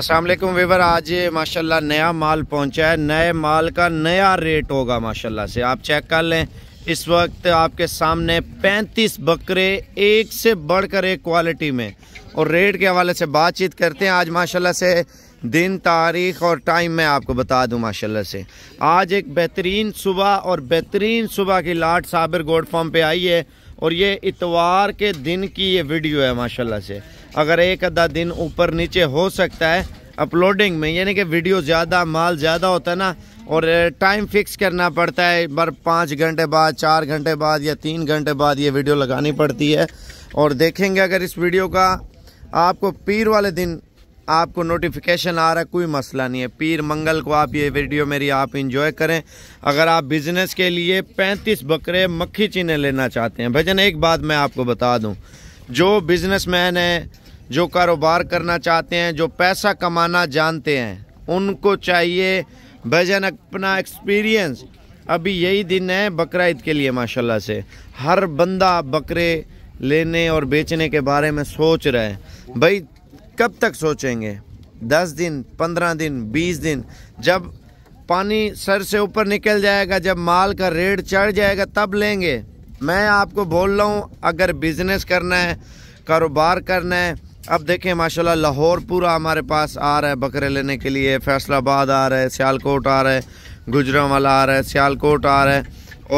Aslam waiver आज माशाल्लाह नया माल पहुंचा है नए माल का नया रेट होगा माशाल्लाह से आप चेक कर लें इस वक्त आपके सामने 35 बकरे एक से बढ़कर एक क्वालिटी में और रेट के हवाले से बातचीत करते हैं आज माशाल्लाह से दिन तारीख और टाइम मैं आपको बता दूं माशाल्लाह से आज एक बेहतरीन सुबह और बेहतरीन सुबह की लाट साबिर गोड फॉर्म पर आई है और ये इतवार के दिन की ये वीडियो है माशाला से अगर एक आधा दिन ऊपर नीचे हो सकता है अपलोडिंग में यानी कि वीडियो ज़्यादा माल ज़्यादा होता है ना और टाइम फिक्स करना पड़ता है बार पाँच घंटे बाद चार घंटे बाद या तीन घंटे बाद ये वीडियो लगानी पड़ती है और देखेंगे अगर इस वीडियो का आपको पीर वाले दिन आपको नोटिफिकेशन आ रहा है कोई मसला नहीं है पीर मंगल को आप ये वीडियो मेरी आप इंजॉय करें अगर आप बिज़नेस के लिए पैंतीस बकरे मक्खी चीने लेना चाहते हैं भजन एक बात मैं आपको बता दूँ जो बिजनेस है जो कारोबार करना चाहते हैं जो पैसा कमाना जानते हैं उनको चाहिए भजन अपना एक्सपीरियंस अभी यही दिन है बकरा ईद के लिए माशाल्लाह से हर बंदा बकरे लेने और बेचने के बारे में सोच रहा है भाई कब तक सोचेंगे दस दिन पंद्रह दिन बीस दिन जब पानी सर से ऊपर निकल जाएगा जब माल का रेट चढ़ जाएगा तब लेंगे मैं आपको बोल रहा हूँ अगर बिजनेस करना है कारोबार करना है अब देखें माशाल्लाह लाहौर पूरा हमारे पास आ रहा है बकरे लेने के लिए फैसलाबाद आ रहा है सियालकोट आ रहा है गुजरावाला आ रहा है सियालकोट आ रहा है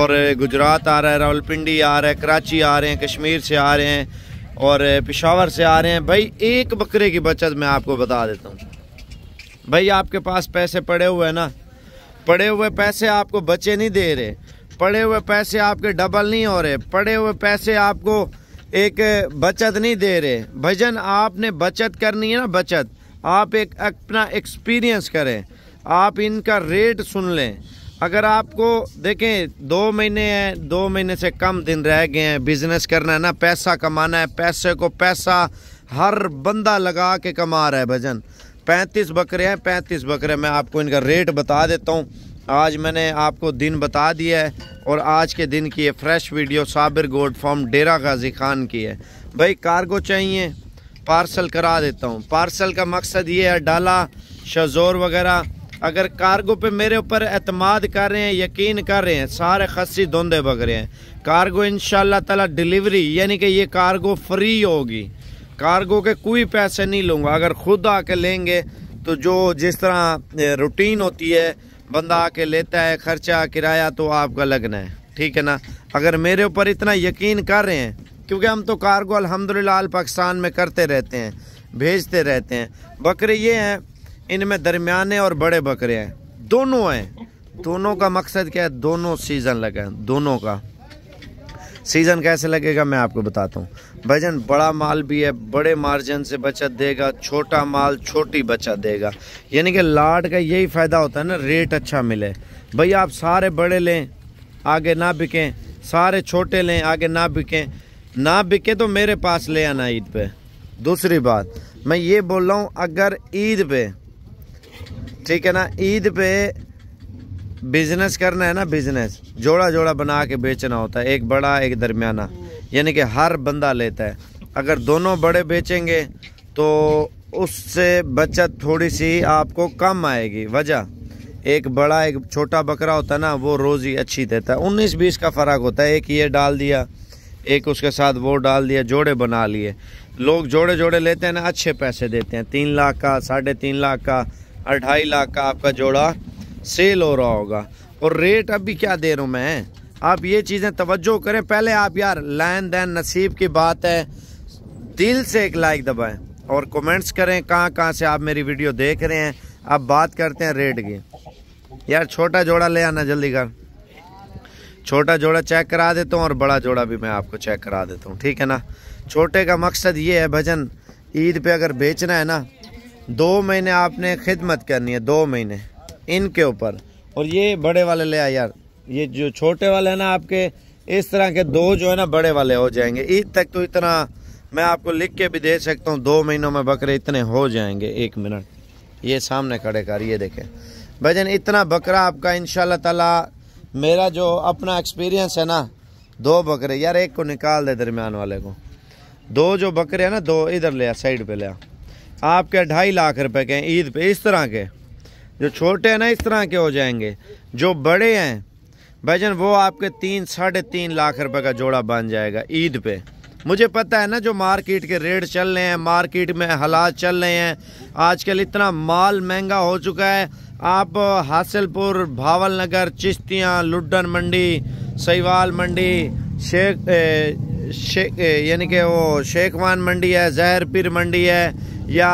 और गुजरात आ रहा है रावलपिंडी आ रहा है कराची आ रहे हैं कश्मीर से आ रहे हैं और पिशावर से आ रहे हैं भाई एक बकरे की बचत मैं आपको बता देता हूँ भाई आपके पास पैसे पड़े हुए हैं ना पड़े हुए पैसे आपको बचे नहीं दे रहे पड़े हुए पैसे आपके डबल नहीं हो रहे पड़े हुए पैसे आपको एक बचत नहीं दे रहे भजन आपने बचत करनी है ना बचत आप एक अपना एक्सपीरियंस करें आप इनका रेट सुन लें अगर आपको देखें दो महीने हैं दो महीने से कम दिन रह गए हैं बिजनेस करना है ना पैसा कमाना है पैसे को पैसा हर बंदा लगा के कमा रहा है भजन पैंतीस बकरे हैं पैंतीस बकरे मैं आपको इनका रेट बता देता हूँ आज मैंने आपको दिन बता दिया है और आज के दिन की ये फ्रेश वीडियो साबिर गोड फॉर्म डेरा गाजी खान की है भाई कार्गो चाहिए पार्सल करा देता हूँ पार्सल का मकसद ये है डाला शजोर वगैरह अगर कार्गो पे मेरे ऊपर अतमाद कर रहे हैं यकीन कर रहे हैं सारे खस्सी धुंधे बग रहे हैं कार्गो इन ताला डिलीवरी यानी कि ये कार्गो फ्री होगी कार्गो के कोई पैसे नहीं लूँगा अगर खुद आके लेंगे तो जो जिस तरह रूटीन होती है बंदा आके लेता है खर्चा किराया तो आपका लगना है ठीक है ना अगर मेरे ऊपर इतना यकीन कर रहे हैं क्योंकि हम तो कार्गो अलहमदिल्ला पाकिस्तान में करते रहते हैं भेजते रहते हैं बकरे ये हैं इनमें दरमियाने और बड़े बकरे हैं दोनों हैं दोनों का मकसद क्या है दोनों सीज़न लगे दोनों का सीज़न कैसे लगेगा मैं आपको बताता हूँ भजन बड़ा माल भी है बड़े मार्जिन से बचत देगा छोटा माल छोटी बचत देगा यानी कि लाट का यही फ़ायदा होता है ना रेट अच्छा मिले भाई आप सारे बड़े लें आगे ना बिकें सारे छोटे लें आगे ना बिकें ना बिके तो मेरे पास ले आना ईद पे दूसरी बात मैं ये बोल रहा हूँ अगर ईद पे ठीक है ना ईद पे बिजनेस करना है ना बिजनेस जोड़ा जोड़ा बना के बेचना होता है एक बड़ा एक दरमियाना यानी कि हर बंदा लेता है अगर दोनों बड़े बेचेंगे तो उससे बचत थोड़ी सी आपको कम आएगी वजह एक बड़ा एक छोटा बकरा होता है ना वो रोज़ ही अच्छी देता है उन्नीस बीस का फ़र्क होता है एक ये डाल दिया एक उसके साथ वो डाल दिया जोड़े बना लिए लोग जोड़े जोड़े लेते हैं ना अच्छे पैसे देते हैं तीन लाख का साढ़े तीन लाख का अढ़ाई लाख का आपका जोड़ा सेल हो रहा होगा और रेट अभी क्या दे रहा हूँ मैं आप ये चीज़ें तवज्जो करें पहले आप यार लैन दैन नसीब की बात है दिल से एक लाइक दबाएं और कमेंट्स करें कहाँ कहाँ से आप मेरी वीडियो देख रहे हैं अब बात करते हैं रेट की यार छोटा जोड़ा ले आना जल्दी कर छोटा जोड़ा चेक करा देता हूँ और बड़ा जोड़ा भी मैं आपको चेक करा देता हूँ ठीक है ना छोटे का मकसद ये है भजन ईद पे अगर बेचना है ना दो महीने आपने खिदमत करनी है दो महीने इनके ऊपर और ये बड़े वाले ले आ यार ये जो छोटे वाले हैं ना आपके इस तरह के दो जो है ना बड़े वाले हो जाएंगे ईद तक तो इतना मैं आपको लिख के भी दे सकता हूँ दो महीनों में बकरे इतने हो जाएंगे एक मिनट ये सामने खड़े कर ये देखें भजन इतना बकरा आपका इन ताला मेरा जो अपना एक्सपीरियंस है ना दो बकरे यार एक को निकाल दे दरमियान वाले को दो जो बकरे हैं ना दो इधर ले आ साइड पे ले आ आपके ढाई लाख रुपए के ईद पे इस तरह के जो छोटे हैं ना इस तरह के हो जाएंगे जो बड़े हैं भाईजान वो आपके तीन साढ़े तीन लाख रुपए का जोड़ा बन जाएगा ईद पे मुझे पता है ना जो मार्केट के रेट चल रहे हैं मार्केट में हालात चल रहे हैं आजकल इतना माल महंगा हो चुका है आप हासिलपुर भावल नगर चिश्तियाँ लुड्डन मंडी सहीवाल मंडी शेख शेख यानी कि वो शेखवान मंडी है जहर पीर मंडी है या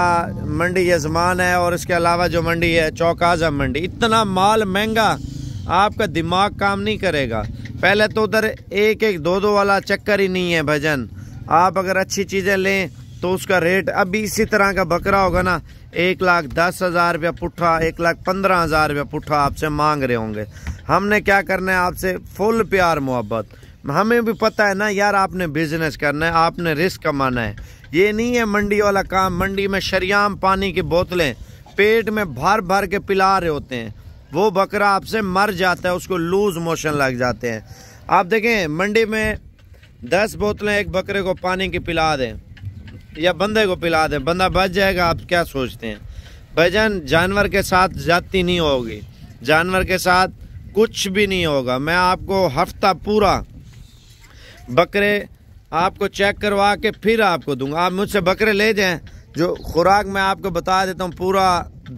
मंडी यजमान है और इसके अलावा जो मंडी है चौकाजम मंडी इतना माल महंगा आपका दिमाग काम नहीं करेगा पहले तो उधर एक एक दो दो वाला चक्कर ही नहीं है भजन आप अगर अच्छी चीज़ें लें तो उसका रेट अभी इसी तरह का बकरा होगा ना एक लाख दस हज़ार रुपया पुट्ठा एक लाख पंद्रह हज़ार रुपया पुट्ठा आपसे मांग रहे होंगे हमने क्या करना है आपसे फुल प्यार मोहब्बत हमें भी पता है ना यार आपने बिजनेस करना है आपने रिस्क कमाना है ये नहीं है मंडी वाला काम मंडी में शरियाम पानी की बोतलें पेट में भर भर के पिला रहे होते हैं वो बकरा आपसे मर जाता है उसको लूज मोशन लग जाते हैं आप देखें मंडी में दस बोतलें एक बकरे को पानी की पिला दें या बंदे को पिला दें बंदा बच जाएगा आप क्या सोचते हैं भाईजान जानवर के साथ जाती नहीं होगी जानवर के साथ कुछ भी नहीं होगा मैं आपको हफ्ता पूरा बकरे आपको चेक करवा के फिर आपको दूंगा आप मुझसे बकरे ले जाएं जो खुराक मैं आपको बता देता हूँ पूरा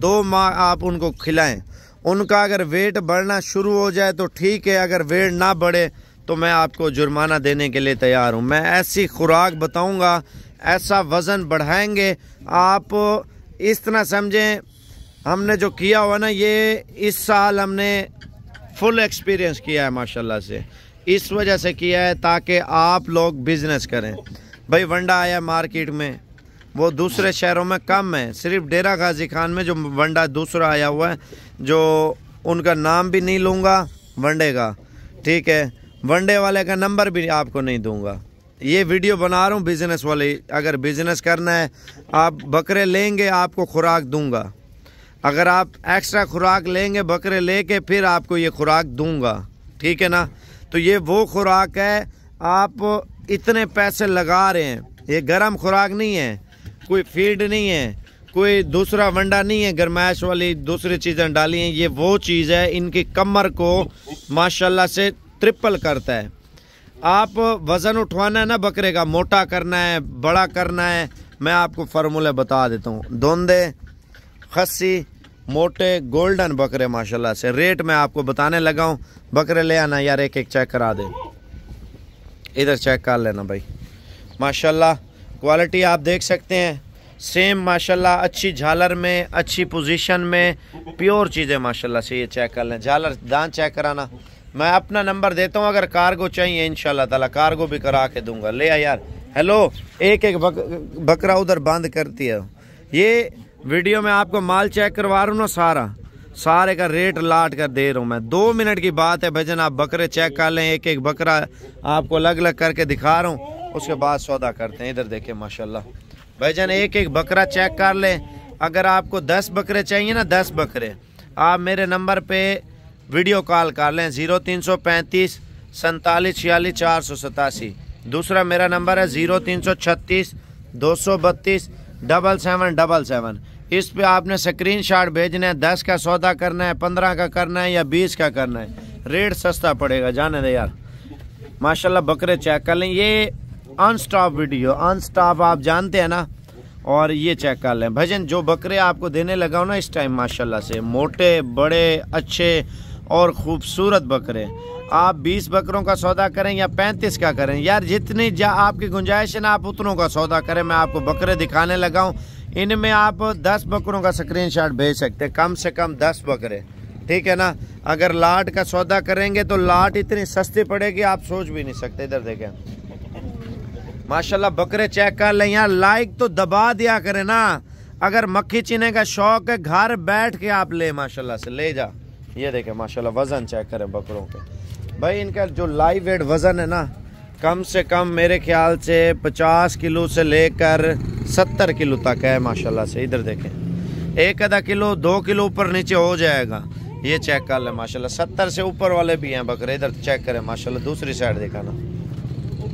दो माह आप उनको खिलाएं उनका अगर वेट बढ़ना शुरू हो जाए तो ठीक है अगर वेट ना बढ़े तो मैं आपको जुर्माना देने के लिए तैयार हूँ मैं ऐसी खुराक बताऊँगा ऐसा वज़न बढ़ाएंगे आप इस तरह समझें हमने जो किया हुआ ना ये इस साल हमने फुल एक्सपीरियंस किया है माशाल्लाह से इस वजह से किया है ताकि आप लोग बिज़नेस करें भाई वंडा आया मार्केट में वो दूसरे शहरों में कम है सिर्फ डेरा गाजी खान में जो वनडा दूसरा आया हुआ है जो उनका नाम भी नहीं लूँगा वनडे का ठीक है वनडे वाले का नंबर भी आपको नहीं दूंगा ये वीडियो बना रहा हूँ बिज़नेस वाले अगर बिज़नेस करना है आप बकरे लेंगे आपको खुराक दूंगा अगर आप एक्स्ट्रा खुराक लेंगे बकरे लेके फिर आपको ये खुराक दूंगा ठीक है ना तो ये वो खुराक है आप इतने पैसे लगा रहे हैं ये गर्म खुराक नहीं है कोई फील्ड नहीं है कोई दूसरा वंडा नहीं है गरमाइश वाली दूसरी चीज़ें डाली हैं ये वो चीज़ है इनकी कमर को माशाल्लाह से ट्रिपल करता है आप वज़न उठवाना है ना बकरे का मोटा करना है बड़ा करना है मैं आपको फार्मूला बता देता हूँ धोंदे खस्सी मोटे गोल्डन बकरे माशाल्लाह से रेट मैं आपको बताने लगा हूँ बकरे ले आना यार एक एक चेक करा दे इधर चेक कर लेना भाई माशाल्लाह क्वालिटी आप देख सकते हैं सेम माशाल्लाह अच्छी झालर में अच्छी पोजीशन में प्योर चीज़ें माशाल्लाह से ये चेक कर लें झालर दान चेक कराना मैं अपना नंबर देता हूँ अगर कार्गो चाहिए इन ताला कार्गो भी करा के दूंगा ले आ यार हेलो एक एक बक, बकरा उधर बंद करती है ये वीडियो में आपको माल चेक करवा रहा हूँ ना सारा सारे का रेट लाट कर दे रहा हूँ मैं दो मिनट की बात है भजन आप बकरे चेक कर लें एक एक बकरा आपको अलग अलग करके दिखा रहा हूँ उसके बाद सौदा करते हैं इधर देखें माशाल्लाह जान एक एक बकरा चेक कर लें अगर आपको दस बकरे चाहिए ना दस बकरे आप मेरे नंबर पे वीडियो कॉल कर लें ज़ीरो तीन सौ पैंतीस सैतालीस छियालीस चार सौ सतासी दूसरा मेरा नंबर है ज़ीरो तीन सौ छत्तीस दो सौ बत्तीस डबल सेवन डबल सेवन इस पे आपने स्क्रीन शॉट भेजना है दस का सौदा करना है पंद्रह का करना है या बीस का करना है रेट सस्ता पड़ेगा जाने दे यार माशाल्लाह बकरे चेक कर लें ये अनस्टॉप वीडियो अनस्टॉप आप जानते हैं ना और ये चेक कर लें भजन जो बकरे आपको देने लगा हो ना इस टाइम माशाल्लाह से मोटे बड़े अच्छे और ख़ूबसूरत बकरे आप 20 बकरों का सौदा करें या 35 का करें यार जितनी जा आपकी गुंजाइश है ना आप उतनों का सौदा करें मैं आपको बकरे दिखाने लगा हूँ इनमें आप 10 बकरों का शॉट भेज सकते हैं कम से कम 10 बकरे ठीक है ना अगर लाट का सौदा करेंगे तो लाट इतनी सस्ती पड़ेगी आप सोच भी नहीं सकते इधर देखें माशाल्लाह बकरे चेक कर लें यार लाइक तो दबा दिया करें ना अगर मक्खी चीने का शौक है घर बैठ के आप ले माशाल्लाह से ले जा ये देखें माशाल्लाह वज़न चेक करें बकरों के भाई इनका जो लाइव वेट वज़न है ना कम से कम मेरे ख्याल से 50 किलो से लेकर 70 किलो तक है माशाल्लाह से इधर देखें एक आधा किलो दो किलो ऊपर नीचे हो जाएगा ये चेक कर लें माशाल्लाह सत्तर से ऊपर वाले भी हैं बकरे इधर चेक करें माशाल्लाह दूसरी साइड देखा ना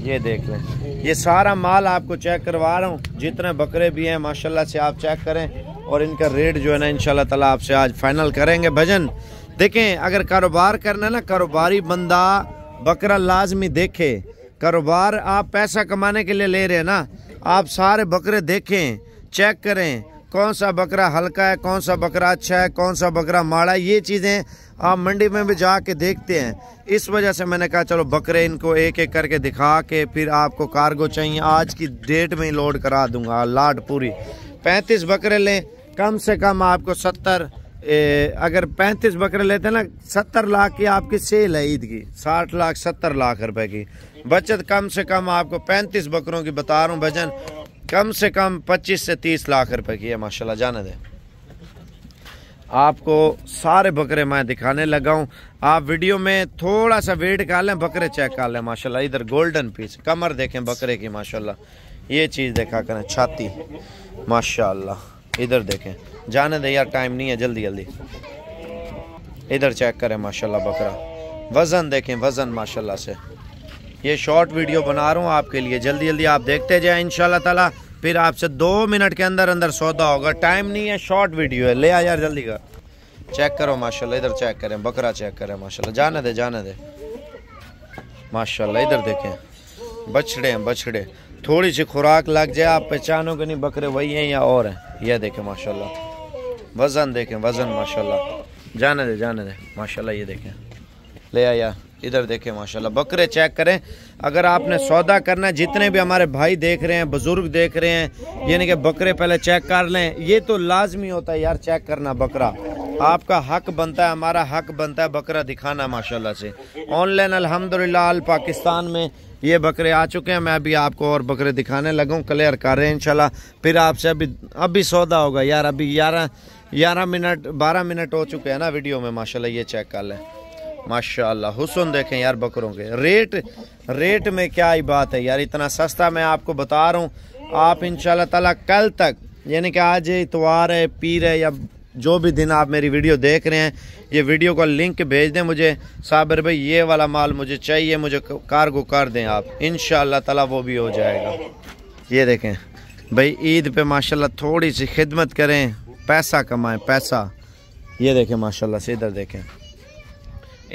ये देख लें ये सारा माल आपको चेक करवा रहा हूँ जितने बकरे भी हैं माशाल्लाह से आप चेक करें और इनका रेट जो है ना इन ताला आपसे आज फाइनल करेंगे भजन देखें अगर कारोबार करना ना कारोबारी बंदा बकरा लाजमी देखे कारोबार आप पैसा कमाने के लिए ले रहे हैं ना आप सारे बकरे देखें चेक करें कौन सा बकरा हल्का है कौन सा बकरा अच्छा है कौन सा बकरा माड़ा है ये चीज़ें आप मंडी में भी जा के देखते हैं इस वजह से मैंने कहा चलो बकरे इनको एक एक करके दिखा के फिर आपको कार्गो चाहिए आज की डेट में ही लोड करा दूंगा लाट पूरी पैंतीस बकरे लें कम से कम आपको सत्तर ए, अगर पैंतीस बकरे लेते ना सत्तर लाख की आपकी सेल है ईद की साठ लाख सत्तर लाख रुपए की बचत कम से कम आपको पैंतीस बकरों की बता रहा हूँ भजन कम से कम 25 से 30 लाख रुपए की है माशाल्लाह जाने दे आपको सारे बकरे मैं दिखाने लगा हूँ आप वीडियो में थोड़ा सा वेट कर लें बकरे चेक कर लें माशाल्लाह इधर गोल्डन पीस कमर देखें बकरे की माशाल्लाह ये चीज़ देखा करें छाती माशाल्लाह इधर देखें जाने दे यार टाइम नहीं है जल्दी जल्दी इधर चेक करें माशाल्लाह बकरा वज़न देखें वज़न माशाल्लाह से ये शॉर्ट वीडियो बना रहा हूँ आपके लिए जल्दी जल्दी आप देखते जाए इन ताला फिर आपसे दो मिनट के अंदर अंदर सौदा होगा टाइम नहीं है शॉर्ट वीडियो है ले आ यार जल्दी का चेक करो माशाल्लाह इधर चेक करें बकरा चेक करें माशाल्लाह जाने दे जाने दे माशाल्लाह इधर देखें बछड़े हैं बछड़े थोड़ी सी खुराक लग जाए आप पहचानो कि नहीं बकरे वही हैं या और हैं ये देखें माशा वज़न देखें वज़न माशा जाने दे जाने दे माशा ये देखें ले आया इधर देखें माशाल्लाह बकरे चेक करें अगर आपने सौदा करना है जितने भी हमारे भाई देख रहे हैं बुज़ुर्ग देख रहे हैं यानी कि बकरे पहले चेक कर लें ये तो लाजमी होता है यार चेक करना बकरा आपका हक बनता है हमारा हक बनता है बकरा दिखाना माशाल्लाह से ऑनलाइन अल्हम्दुलिल्लाह अल पाकिस्तान में ये बकरे आ चुके हैं मैं अभी आपको और बकरे दिखाने लगूँ क्लियर कर रहे हैं इंशाल्लाह फिर आपसे अभी अभी सौदा होगा यार अभी ग्यारह ग्यारह मिनट बारह मिनट हो चुके हैं ना वीडियो में माशाल्लाह ये चेक कर लें माशाल्लाह हुसन देखें यार बकरों के रेट रेट में क्या ही बात है यार इतना सस्ता मैं आपको बता रहा हूँ आप इन ताला कल तक यानी कि आज इतवार है पीर है या जो भी दिन आप मेरी वीडियो देख रहे हैं ये वीडियो का लिंक भेज दें मुझे साबिर भाई ये वाला माल मुझे चाहिए मुझे को कर दें आप इन ताला वो भी हो जाएगा ये देखें भाई ईद पे माशाल्लाह थोड़ी सी खिदमत करें पैसा कमाएं पैसा ये देखें माशाल्लाह से इधर देखें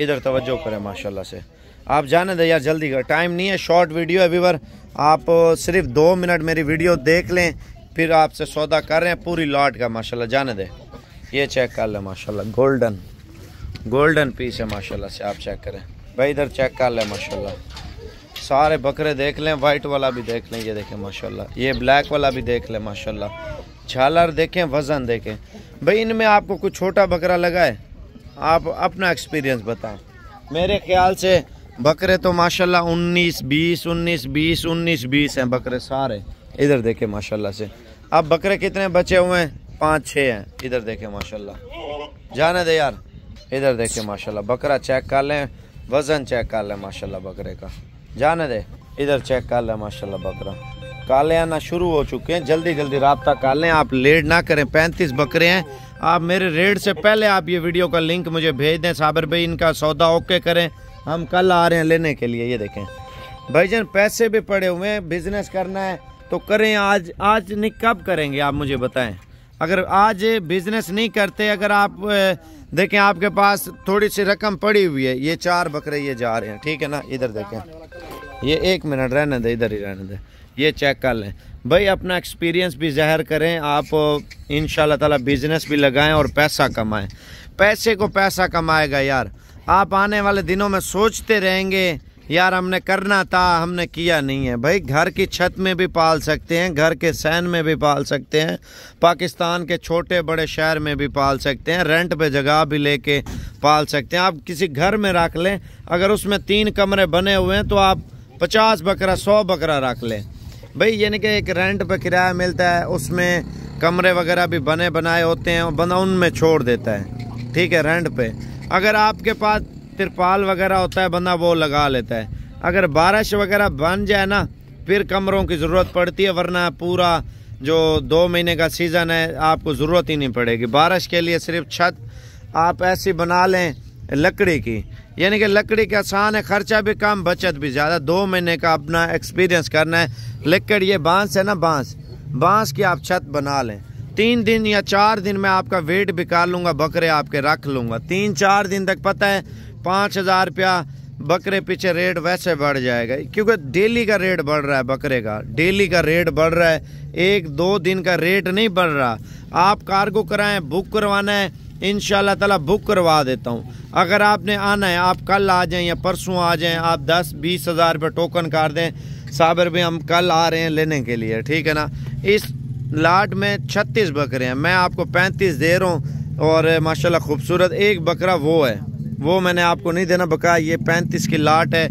इधर तवज्जो करें माशाल्लाह से आप जाने दें यार जल्दी कर टाइम नहीं है शॉर्ट वीडियो है अभी आप सिर्फ दो मिनट मेरी वीडियो देख लें फिर आपसे सौदा कर रहे हैं पूरी लॉट का माशाल्लाह जाने दें ये चेक कर लें माशाल्लाह गोल्डन गोल्डन पीस है माशाल्लाह से आप चेक करें भाई इधर चेक कर लें माशा सारे बकरे देख लें वाइट वाला भी देख लें ये देखें माशाल्लाह ये ब्लैक वाला भी देख लें माशाल्लाह झालर देखें वज़न देखें भाई इनमें आपको कुछ छोटा बकरा लगा है आप अपना एक्सपीरियंस बताएं मेरे ख्याल से बकरे तो माशाल्लाह 19 20 19 20 19 20 हैं बकरे सारे इधर देखे माशाल्लाह से अब बकरे कितने बचे हुए हैं पाँच छः हैं इधर देखें माशाल्लाह जाने दे यार इधर देखें माशाल्लाह बकरा चेक कर लें वज़न चेक कर लें माशाल्लाह बकरे का जाने दे इधर चेक कर लें माशा बकरा काले आना शुरू हो चुके हैं जल्दी जल्दी रबता कर लें आप लेट ना करें पैंतीस बकरे हैं आप मेरे रेड से पहले आप ये वीडियो का लिंक मुझे भेज दें साबिर भाई इनका सौदा ओके करें हम कल आ रहे हैं लेने के लिए ये देखें भाई जान पैसे भी पड़े हुए हैं बिजनेस करना है तो करें आज आज नहीं कब करेंगे आप मुझे बताएं अगर आज बिजनेस नहीं करते अगर आप देखें आपके पास थोड़ी सी रकम पड़ी हुई है ये चार बकरे ये जा रहे हैं ठीक है ना इधर देखें ये एक मिनट रहने दे इधर ही रहने दे ये चेक कर लें भाई अपना एक्सपीरियंस भी ज़ाहिर करें आप इन ताला बिज़नेस भी लगाएं और पैसा कमाएं पैसे को पैसा कमाएगा यार आप आने वाले दिनों में सोचते रहेंगे यार हमने करना था हमने किया नहीं है भाई घर की छत में भी पाल सकते हैं घर के सैन में भी पाल सकते हैं पाकिस्तान के छोटे बड़े शहर में भी पाल सकते हैं रेंट पे जगह भी लेके पाल सकते हैं आप किसी घर में रख लें अगर उसमें तीन कमरे बने हुए हैं तो आप पचास बकरा सौ बकरा रख लें भाई यानी कि एक रेंट पर किराया मिलता है उसमें कमरे वगैरह भी बने बनाए होते हैं और बना उनमें छोड़ देता है ठीक है रेंट पे अगर आपके पास तिरपाल वगैरह होता है बंदा वो लगा लेता है अगर बारिश वगैरह बन जाए ना फिर कमरों की ज़रूरत पड़ती है वरना पूरा जो दो महीने का सीज़न है आपको ज़रूरत ही नहीं पड़ेगी बारिश के लिए सिर्फ छत आप ऐसी बना लें लकड़ी की यानी कि लकड़ी का आसान है ख़र्चा भी कम बचत भी ज़्यादा दो महीने का अपना एक्सपीरियंस करना है लेकर ये बांस है ना बांस बांस की आप छत बना लें तीन दिन या चार दिन में आपका वेट बिका लूँगा बकरे आपके रख लूँगा तीन चार दिन तक पता है पाँच हज़ार रुपया बकरे पीछे रेट वैसे बढ़ जाएगा क्योंकि डेली का रेट बढ़ रहा है बकरे का डेली का रेट बढ़ रहा है एक दो दिन का रेट नहीं बढ़ रहा आप कार्गो कराएं बुक करवाना है इन ताला बुक करवा देता हूँ अगर आपने आना है आप कल आ जाएं या परसों आ जाएं आप दस बीस हज़ार रुपये टोकन काट दें साबर भी हम कल आ रहे हैं लेने के लिए ठीक है ना इस लाट में छत्तीस बकरे हैं मैं आपको पैंतीस दे रहा हूँ और माशाल्लाह खूबसूरत एक बकरा वो है वो मैंने आपको नहीं देना बका ये पैंतीस की लाट है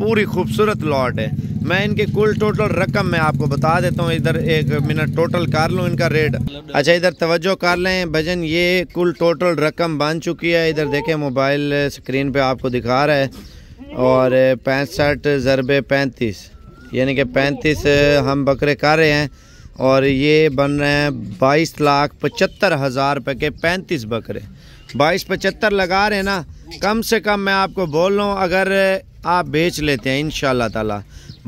पूरी खूबसूरत लॉट है मैं इनके कुल टोटल रकम मैं आपको बता देता हूँ इधर एक मिनट टोटल कर लूँ इनका रेट अच्छा इधर तवज्जो कर लें भजन ये कुल टोटल रकम बन चुकी है इधर देखें मोबाइल स्क्रीन पे आपको दिखा रहा है और पैंसठ ज़रबे पैंतीस यानी कि पैंतीस हम बकरे कर रहे हैं और ये बन रहे हैं बाईस लाख पचहत्तर हज़ार रुपये के पैंतीस बकरे बाईस पचहत्तर लगा रहे हैं ना कम से कम मैं आपको बोल रहा हूँ अगर आप बेच लेते हैं इन ताला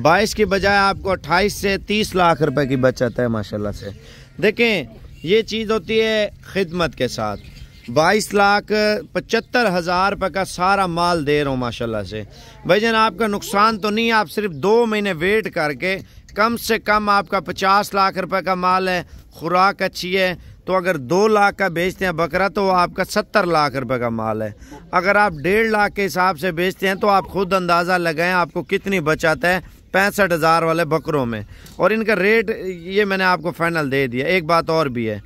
बाईस की बजाय आपको अट्ठाईस से तीस लाख रुपए की बचत है माशाल्लाह से देखें ये चीज़ होती है खिदमत के साथ बाईस लाख पचहत्तर हज़ार रुपये का सारा माल दे रहा हूँ माशाल्लाह से भाई जान आपका नुकसान तो नहीं आप सिर्फ दो महीने वेट करके कम से कम आपका पचास लाख रुपए का माल है खुराक अच्छी है तो अगर दो लाख का बेचते हैं बकरा तो आपका सत्तर लाख रुपए का माल है अगर आप डेढ़ लाख के हिसाब से बेचते हैं तो आप खुद अंदाज़ा लगाएं आपको कितनी बचत है पैंसठ हज़ार वाले बकरों में और इनका रेट ये मैंने आपको फाइनल दे दिया एक बात और भी है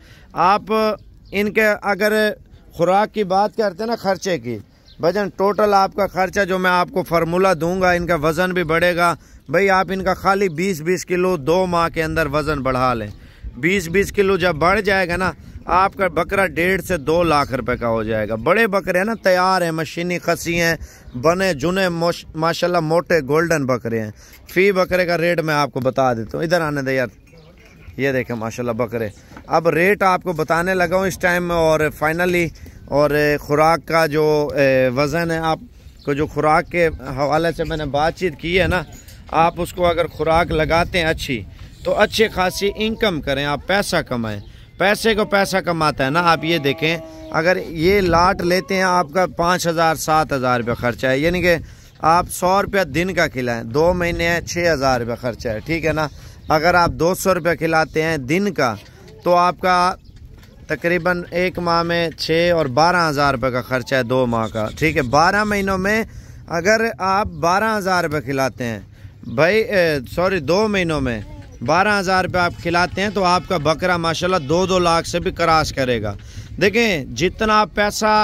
आप इनके अगर खुराक की बात करते हैं ना खर्चे की वजन टोटल आपका खर्चा जो मैं आपको फार्मूला दूंगा इनका वज़न भी बढ़ेगा भाई आप इनका खाली 20-20 किलो दो माह के अंदर वज़न बढ़ा लें 20-20 किलो जब बढ़ जाएगा ना आपका बकरा डेढ़ से दो लाख रुपए का हो जाएगा बड़े बकरे हैं ना तैयार हैं मशीनी खसी हैं बने जुने माशाल्लाह मोटे गोल्डन बकरे हैं फी बकरे का रेट मैं आपको बता देता हूँ इधर आने दे यार ये देखें माशाल्लाह बकरे अब रेट आपको बताने लगा हूँ इस टाइम और फाइनली और ख़ुराक का जो वज़न है आपको जो खुराक के हवाले से मैंने बातचीत की है ना आप उसको अगर खुराक लगाते हैं अच्छी तो अच्छी खासी इनकम करें आप पैसा कमाएं पैसे को पैसा कमाता है ना आप ये देखें अगर ये लाट लेते हैं आपका पाँच हज़ार सात हज़ार रुपया ख़र्चा है यानी कि आप सौ रुपया दिन का खिलाएं दो महीने छः हज़ार रुपया ख़र्चा है ठीक है ना अगर आप दो सौ रुपया खिलाते हैं दिन का तो आपका तकरीबन एक माह में छः और बारह हज़ार रुपये का ख़र्चा है दो माह का ठीक है बारह महीनों में अगर आप बारह हज़ार रुपये खिलाते हैं भाई सॉरी दो महीनों में बारह हज़ार रुपये आप खिलाते हैं तो आपका बकरा माशाल्लाह दो दो लाख से भी क्रॉस करेगा देखें जितना आप पैसा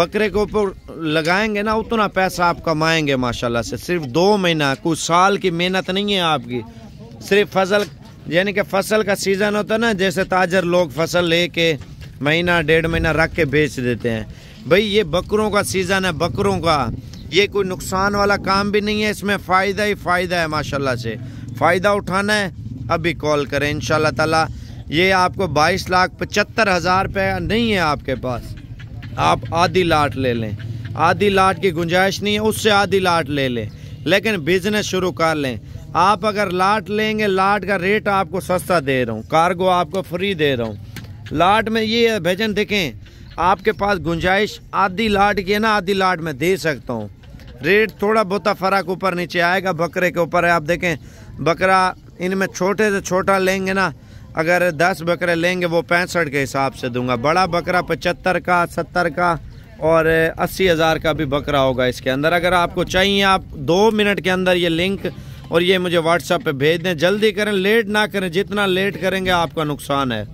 बकरे के ऊपर लगाएंगे ना उतना पैसा आप कमाएंगे माशाला से सिर्फ दो महीना कुछ साल की मेहनत नहीं है आपकी सिर्फ फसल यानी कि फसल का सीज़न होता है ना जैसे ताजर लोग फसल लेके महीना डेढ़ महीना रख के बेच देते हैं भाई ये बकरों का सीज़न है बकरों का ये कोई नुकसान वाला काम भी नहीं है इसमें फ़ायदा ही फ़ायदा है माशाल्लाह से फ़ायदा उठाना है अभी कॉल करें इन ताला ये आपको बाईस लाख पचहत्तर हज़ार रुपये नहीं है आपके पास आप आधी लाट ले लें आधी लाट की गुंजाइश नहीं है उससे आधी लाट ले लें लेकिन बिज़नेस शुरू कर लें आप अगर लाट लेंगे लाट का रेट आपको सस्ता दे रहा हूँ कार्गो आपको फ्री दे रहा हूँ लाट में ये है भजन देखें आपके पास गुंजाइश आधी लाट की है ना आधी लाट में दे सकता हूँ रेट थोड़ा बहुत फ़र्क ऊपर नीचे आएगा बकरे के ऊपर आप देखें बकरा इनमें छोटे से छोटा लेंगे ना अगर दस बकरे लेंगे वो पैंसठ के हिसाब से दूंगा बड़ा बकरा पचहत्तर का सत्तर का और अस्सी हज़ार का भी बकरा होगा इसके अंदर अगर आपको चाहिए आप दो मिनट के अंदर ये लिंक और ये मुझे व्हाट्सएप पे भेज दें जल्दी करें लेट ना करें जितना लेट करेंगे आपका नुकसान है